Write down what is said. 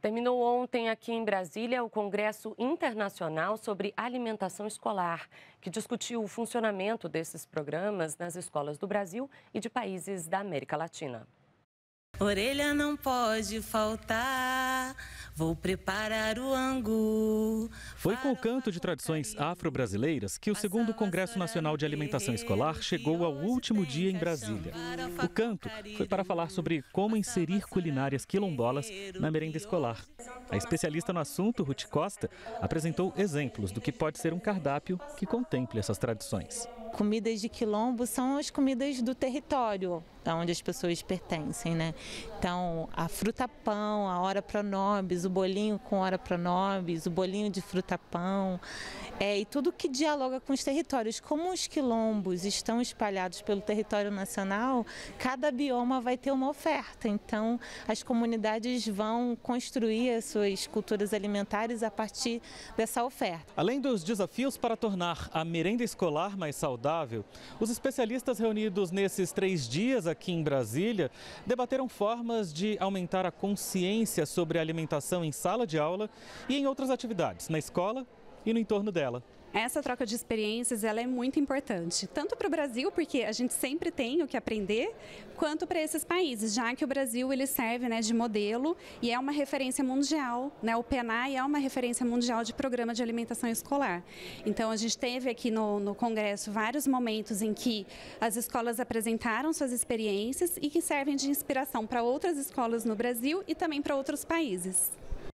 Terminou ontem aqui em Brasília o Congresso Internacional sobre Alimentação Escolar, que discutiu o funcionamento desses programas nas escolas do Brasil e de países da América Latina. Orelha não pode faltar. Vou preparar o angu. Foi com o canto de tradições afro-brasileiras que o segundo Congresso Nacional de Alimentação Escolar chegou ao último dia em Brasília. O canto foi para falar sobre como inserir culinárias quilombolas na merenda escolar. A especialista no assunto, Ruth Costa, apresentou exemplos do que pode ser um cardápio que contemple essas tradições comidas de quilombo são as comidas do território onde as pessoas pertencem, né? Então, a fruta pão, a hora pronobis, o bolinho com hora pronobis, o bolinho de fruta pão, é, e tudo que dialoga com os territórios. Como os quilombos estão espalhados pelo território nacional, cada bioma vai ter uma oferta. Então, as comunidades vão construir as suas culturas alimentares a partir dessa oferta. Além dos desafios para tornar a merenda escolar mais saudável, os especialistas reunidos nesses três dias aqui em Brasília debateram formas de aumentar a consciência sobre a alimentação em sala de aula e em outras atividades, na escola e no entorno dela. Essa troca de experiências ela é muito importante, tanto para o Brasil, porque a gente sempre tem o que aprender, quanto para esses países, já que o Brasil ele serve né, de modelo e é uma referência mundial. Né, o PENAI é uma referência mundial de programa de alimentação escolar. Então, a gente teve aqui no, no Congresso vários momentos em que as escolas apresentaram suas experiências e que servem de inspiração para outras escolas no Brasil e também para outros países.